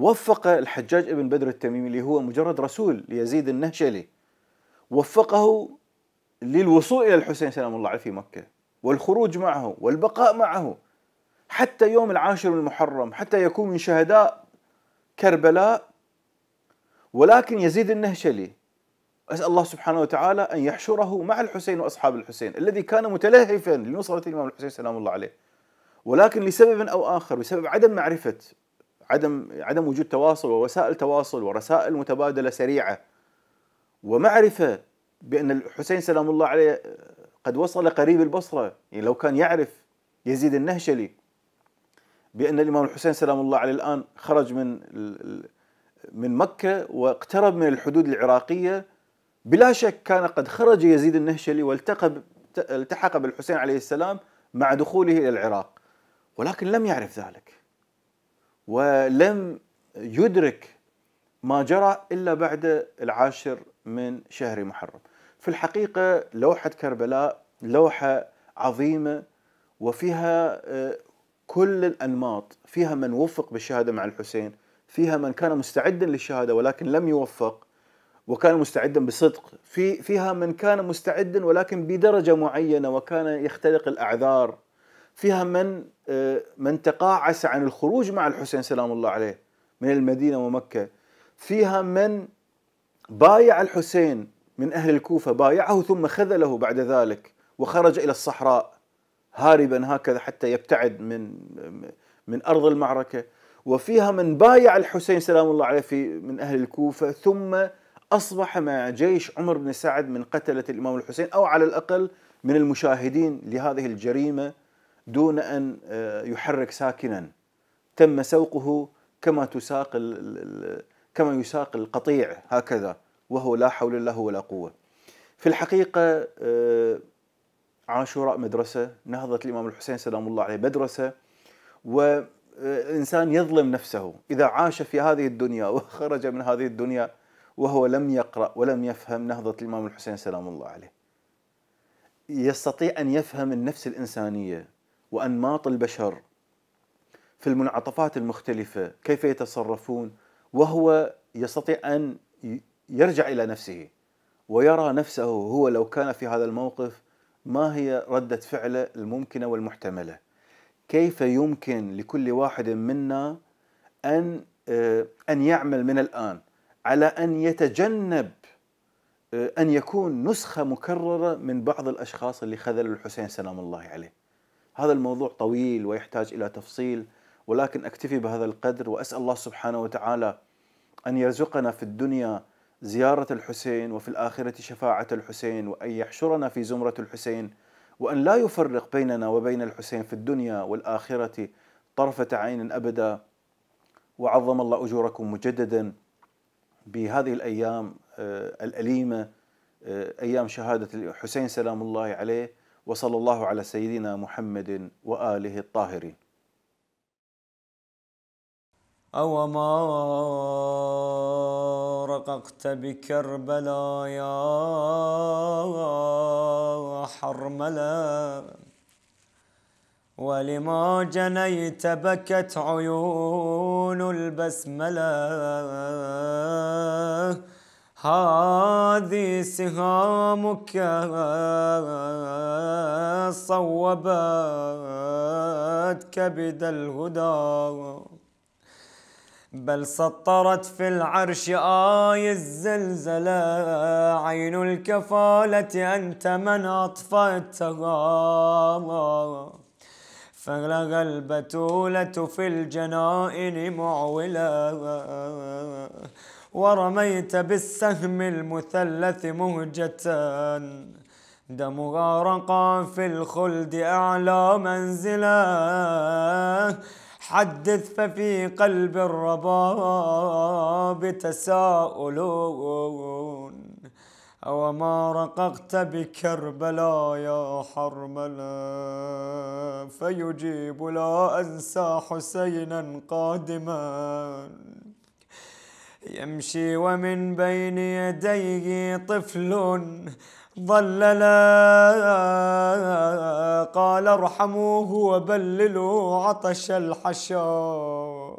وفق الحجاج ابن بدر التميمي اللي هو مجرد رسول ليزيد النهشلي وفقه للوصول إلى الحسين سلام الله عليه في مكة والخروج معه والبقاء معه حتى يوم العاشر من المحرم حتى يكون من شهداء كربلاء ولكن يزيد النهشلي أسأل الله سبحانه وتعالى أن يحشره مع الحسين وأصحاب الحسين الذي كان متلهفا لنصرة الإمام الحسين سلام الله عليه ولكن لسبب أو آخر بسبب عدم معرفة عدم عدم وجود تواصل ووسائل تواصل ورسائل متبادله سريعه ومعرفه بان الحسين سلام الله عليه قد وصل قريب البصره يعني لو كان يعرف يزيد النهشلي بان الامام الحسين سلام الله عليه الان خرج من من مكه واقترب من الحدود العراقيه بلا شك كان قد خرج يزيد النهشلي والتقى التحق بالحسين عليه السلام مع دخوله الى العراق ولكن لم يعرف ذلك ولم يدرك ما جرى إلا بعد العاشر من شهر محرم في الحقيقة لوحة كربلاء لوحة عظيمة وفيها آه، كل الأنماط فيها من وفق بالشهادة مع الحسين فيها من كان مستعدا للشهادة ولكن لم يوفق وكان مستعدا بصدق في فيها من كان مستعدا ولكن بدرجة معينة وكان يختلق الأعذار فيها من آه، من تقاعس عن الخروج مع الحسين سلام الله عليه من المدينه ومكه فيها من بايع الحسين من اهل الكوفه بايعه ثم خذله بعد ذلك وخرج الى الصحراء هاربا هكذا حتى يبتعد من من ارض المعركه وفيها من بايع الحسين سلام الله عليه في من اهل الكوفه ثم اصبح مع جيش عمر بن سعد من قتله الامام الحسين او على الاقل من المشاهدين لهذه الجريمه دون ان آه، يحرك ساكنا تم سوقه كما تساق كما يساق القطيع هكذا وهو لا حول له ولا قوه. في الحقيقه آه، عاشوراء مدرسه، نهضه الامام الحسين سلام الله عليه مدرسه والانسان آه، يظلم نفسه اذا عاش في هذه الدنيا وخرج من هذه الدنيا وهو لم يقرا ولم يفهم نهضه الامام الحسين سلام الله عليه. يستطيع ان يفهم النفس الانسانيه وانماط البشر في المنعطفات المختلفه كيف يتصرفون وهو يستطيع ان يرجع الى نفسه ويرى نفسه هو لو كان في هذا الموقف ما هي رده فعله الممكنه والمحتمله كيف يمكن لكل واحد منا ان ان يعمل من الان على ان يتجنب ان يكون نسخه مكرره من بعض الاشخاص اللي خذلوا الحسين سلام الله عليه هذا الموضوع طويل ويحتاج الى تفصيل ولكن اكتفي بهذا القدر واسال الله سبحانه وتعالى ان يرزقنا في الدنيا زياره الحسين وفي الاخره شفاعه الحسين وان يحشرنا في زمره الحسين وان لا يفرق بيننا وبين الحسين في الدنيا والاخره طرفه عين ابدا وعظم الله اجوركم مجددا بهذه الايام آه، الاليمه آه، ايام شهاده الحسين سلام الله عليه وصلى الله على سيدنا محمد وآله الطاهرين أوما رققت بكربلا يا حرملا ولما جنيت بكت عيون البسمله هذه سهامك صوبت كبد الهدى بل سطرت في العرش آي الزلزلة عين الكفالة أنت من أطفأتها فلغى البتولة في الجنائن معولة ورميت بالسهم المثلث مهجة دم غارقا في الخلد أعلى منزلا حدث ففي قلب الرباب تساؤلون أوما رققت بكربلا يا حرملا فيجيب لا أنسى حسينا قادما يمشي ومن بين يديه طفل ظلل قال ارحموه وبللوا عطش الحشا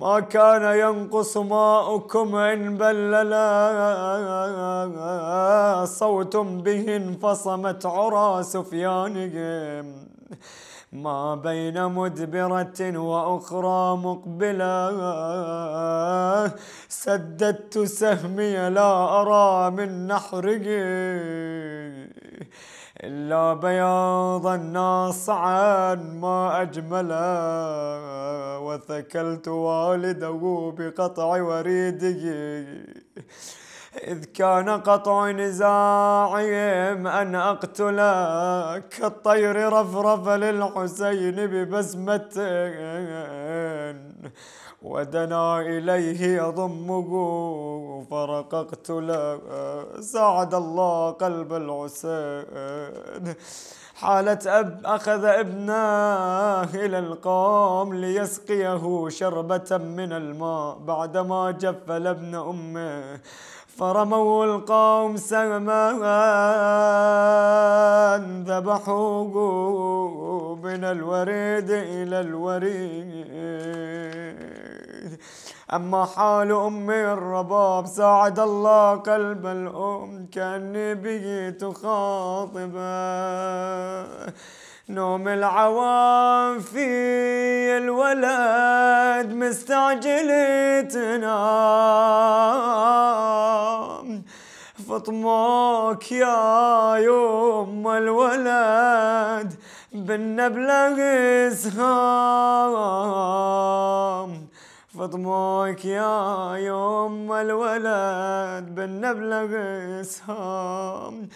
ما كان ينقص ماؤكم إن بللا صوت به انفصمت عرى سفيانهم ما بين مدبرة وأخرى مقبلة سددت سهمي لا أرى من نحره إلا بياضا ناصعا ما أجملا وثكلت والده بقطع وريده إذ كان قطع نزاعهم أن أقتلك كالطير رفرف للحسين ببسمة ودنا إليه يضمه فرققت له ساعد الله قلب الحسين حالة أب أخذ ابناه إلى القام ليسقيه شربة من الماء بعدما جفل ابن أمه فرموا القوم سمان ذبحوه من الوريد إلى الوريد أما حال أمي الرباب ساعد الله قلب الأم كأني بقيت تخاطبه نوم العوام في الولد مستعجل تنام فطموك يا يوم الولد بالنبلة اسهام فطموك يا يوم الولد بالنبلة اسهام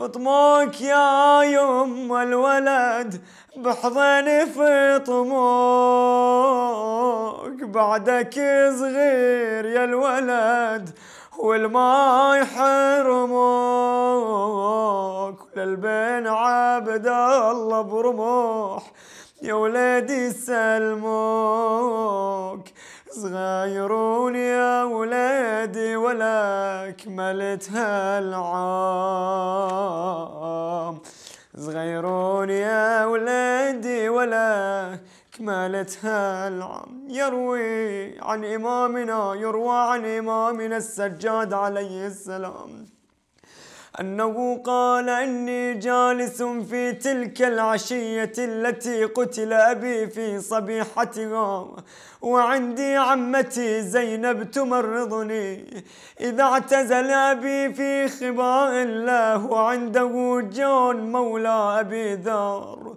فطموك يا يم الولد بحضن فطموك بعدك صغير يا الولد والما يحرموك للبين عبد الله برموح يا ولدي سلموك صغيرون يا ولادي ولا كملت هالعام صغيرون يا ولادي ولا كملت هالعام يروي عن إمامنا يروى عن إمامنا السجاد عليه السلام أنه قال إني جالس في تلك العشية التي قتل أبي في صبيحتها وعندي عمتي زينب تمرضني إذا اعتزل أبي في خباء الله وعنده جون مولى أبي ذر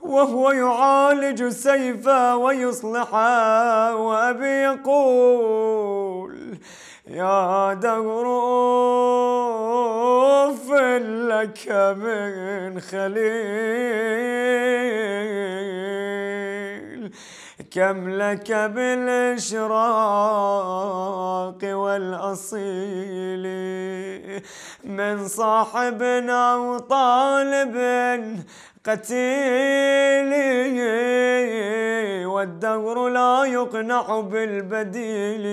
وهو يعالج سيفه ويصلحه وأبي يقول يا دغروف لك من خليل كم لك بالإشراق والأصيل من صاحب أو طالب قتيلي والدهر لا يقنع بالبديل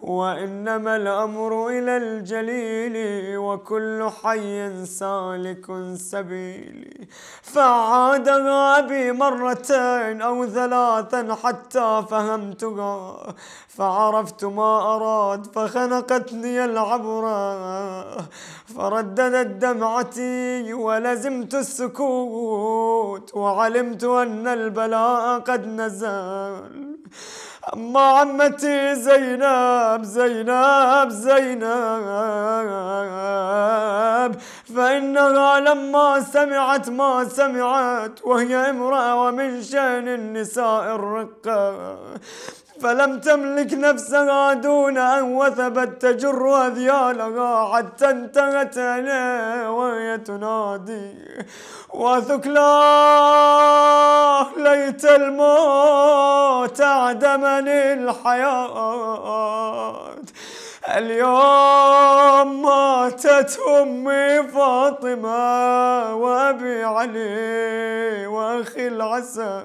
وإنما الأمر إلى الجليل وكل حي سالك سبيلي فعادها غابي مرتين أو ثلاثا حتى فهمتها فعرفت ما أراد فخنقتني العبرة فرددت دمعتي ولزمت السكون السكوت وعلمت أن البلاء قد نزل أما عمتي زينب زينب زينب فإنها لما سمعت ما سمعت وهي امرأة ومن شأن النساء الرقة فلم تملك نفسها دون أن وثبت تجر أذيالها حتى انتهت إليه وهي تنادي وثكلا آه، ليت الموت أعدمني الحياة اليوم ماتت أمي فاطمة وأبي علي وأخي الحسن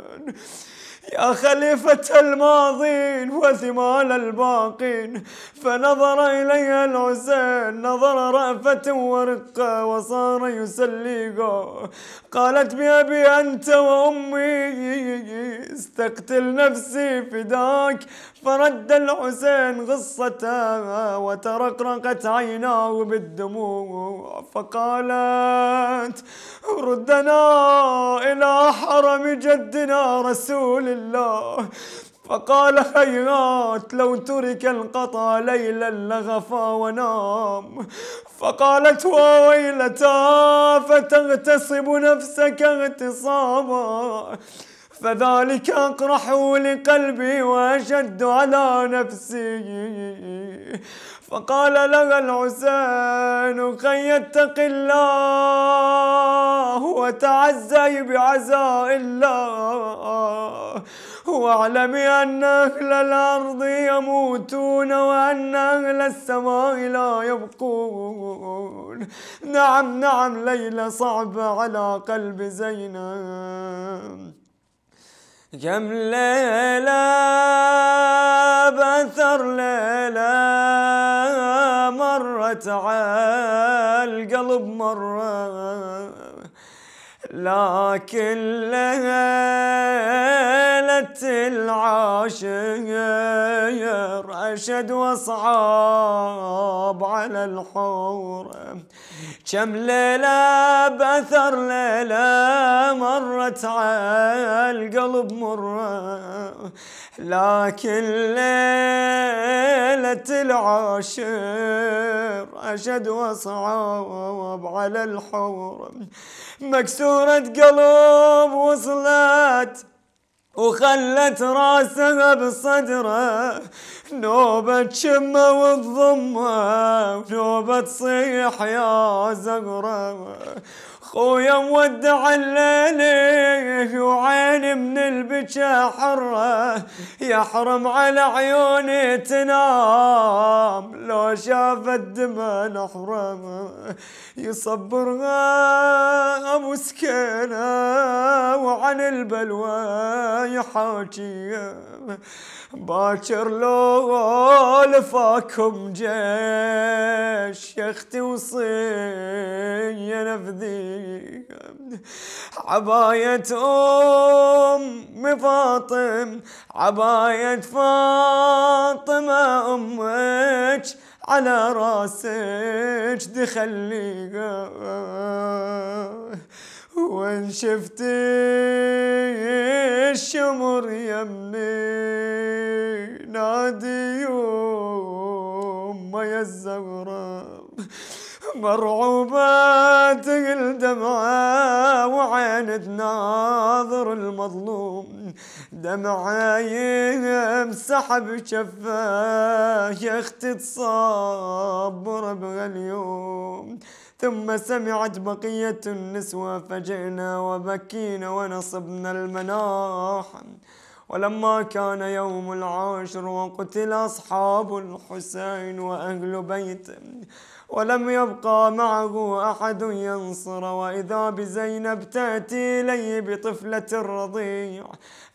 يا خليفة الماضين وثمال الباقين فنظر إليها الحسين نظر رأفة ورقة وصار يسليقه قالت بأبي أنت وأمي استقتل نفسي فداك فرد الحسين غصتها وترقرقت عيناه بالدموع فقالت ردنا إلى حرم جدنا رسول الله فقال خيرات لو ترك القطا ليلا لغفا ونام فقالت وويلتا فتغتصب نفسك اغتصابا فذلك أقرح لقلبي وأشد على نفسي فقال لها الحسين كي اتق الله وتعزي بعزاء الله واعلم أن أهل الأرض يموتون وأن أهل السماء لا يبقون نعم نعم ليلة صعبة على قلب زينب جم ليلة بثر ليلة مرت على القلب مرة لكن ليلة العاشر أشد وصعب على الحور كم ليلة بأثر ليلة مرت على القلب مرة لكن ليلة العاشر أشد وصعب على الحور مكسور نورة قلوب وصلت وخلت راسها بصدره نوبة تشمه وتضمه نوبة تصيح يا زغره خويا مودع الليل وعيني من البكا حرة يحرم على عيوني تنام لو شافت دما نحرم يصبرها ابو سكينة وعن البلوى يحاكيها باكر لو لفاكم جيش يا اختي وصية نفذي عباية أم فاطم عباية فاطمة أمك على راسك دخلي وين شفتي الشمر يمي نادي يوم ما يا مرعوبة تقل دمعة وعين تناظر المظلوم دمعة يمسح بشفاه يا اختي تصبر بغليوم ثم سمعت بقية النسوة فجئنا وبكينا ونصبنا المناح ولما كان يوم العاشر وقتل أصحاب الحسين وأهل بيته ولم يبقى معه أحد ينصر وإذا بزينب تأتي إليه بطفلة الرضيع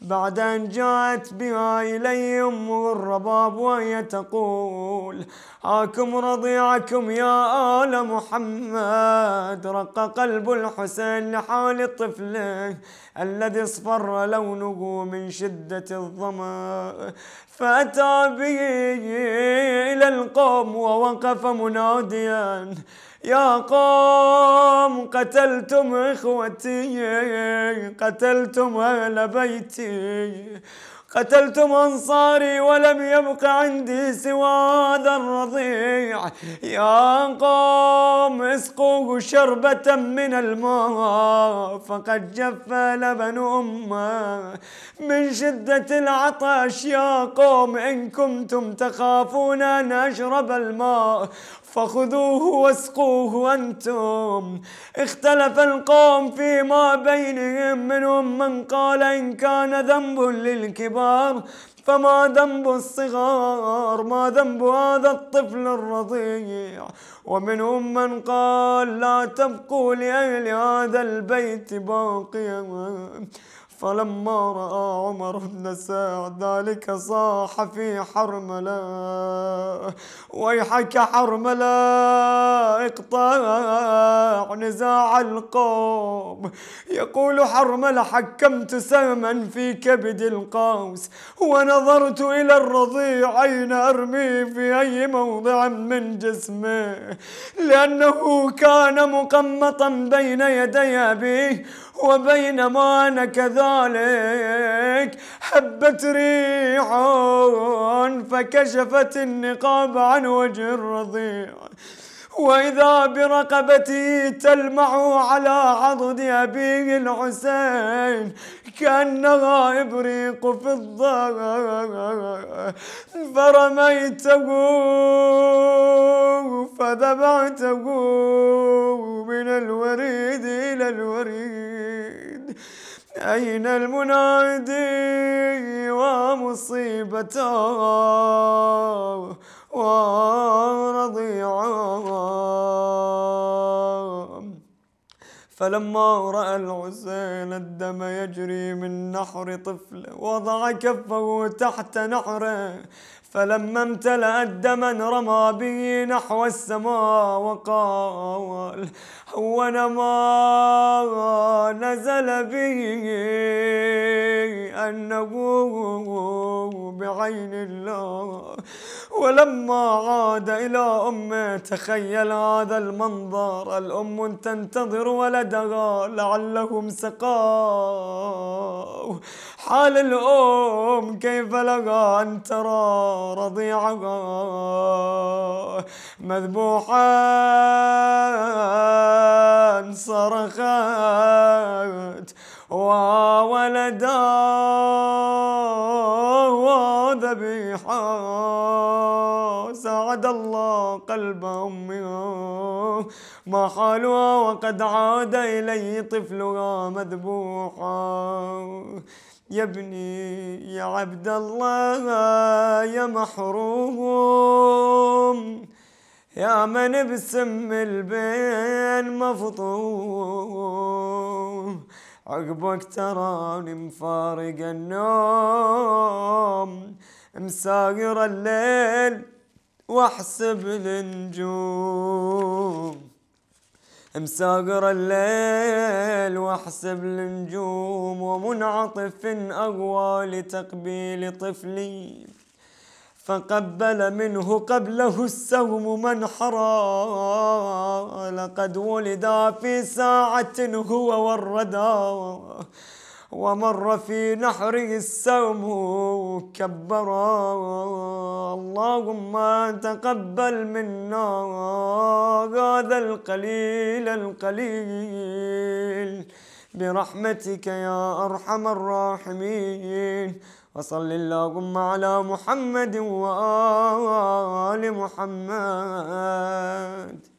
بعد أن جاءت بها إليه أمه الرباب وهي تقول هاكم رضيعكم يا آل محمد رق قلب الحسين لحال طفله الذي اصفر لونه من شدة الظمأ فأتى به إلى القوم ووقف مناديا يا قوم قتلتم إخوتي قتلتم أهل بيتي قتلتم أنصاري ولم يبق عندي سوى هذا الرضيع يا قوم اسقوا شربة من الماء فقد جف لبن أمه من شدة العطش يا قوم إن كنتم تخافون أن أشرب الماء فخذوه واسقوه أنتم اختلف القوم فيما بينهم منهم من قال إن كان ذنب للكبار فما ذنب الصغار ما ذنب هذا الطفل الرضيع ومنهم من قال لا تبقوا لأهل هذا البيت باقيا فلما رأى عمر بن سعد ذلك صاح في حرملة ويحك حرملة اقطاع نزاع القوم يقول حرملة حكمت سهما في كبد القوس ونظرت إلى الرضيع أين أرميه في أي موضع من جسمه لأنه كان مقمطا بين يدي أبيه وبينما أنا كذلك هبت ريح فكشفت النقاب عن وجه الرضيع وإذا برقبته تلمع على عضد أبيه الحسين كأنها إبريق فضة فرميته فذبحته من الوريد إلى الوريد أين المنادي ومصيبته ورضيعا فلما رأى الحسين الدم يجري من نحر طفله وضع كفه تحت نحره فلما امتلأ الدم رمى به نحو السماء وقال هون ما نزل به أنه بعين الله ولما عاد إلى أمه تخيل هذا المنظر الأم تنتظر ولدها لعلهم سقاه حال الأم كيف لها أن ترى رضيعها مذبوحا الحسن صرخت وولدا وذبيحا سعد الله قلب أمها ما حالها وقد عاد إلي طفلها مذبوحا يا ابني يا عبد الله يا محروم يا من بسم البين مفطوم عقبك تراني مفارق النوم مساقر الليل واحسب النجوم مساقر الليل واحسب النجوم ومنعطف اقوى لتقبيل طفلي فقبل منه قبله السهم من حرى لقد ولدا في ساعة هو والردى ومر في نحره السوم كبرا اللهم تقبل منا هذا القليل القليل برحمتك يا أرحم الراحمين وصل اللهم على محمد وآل محمد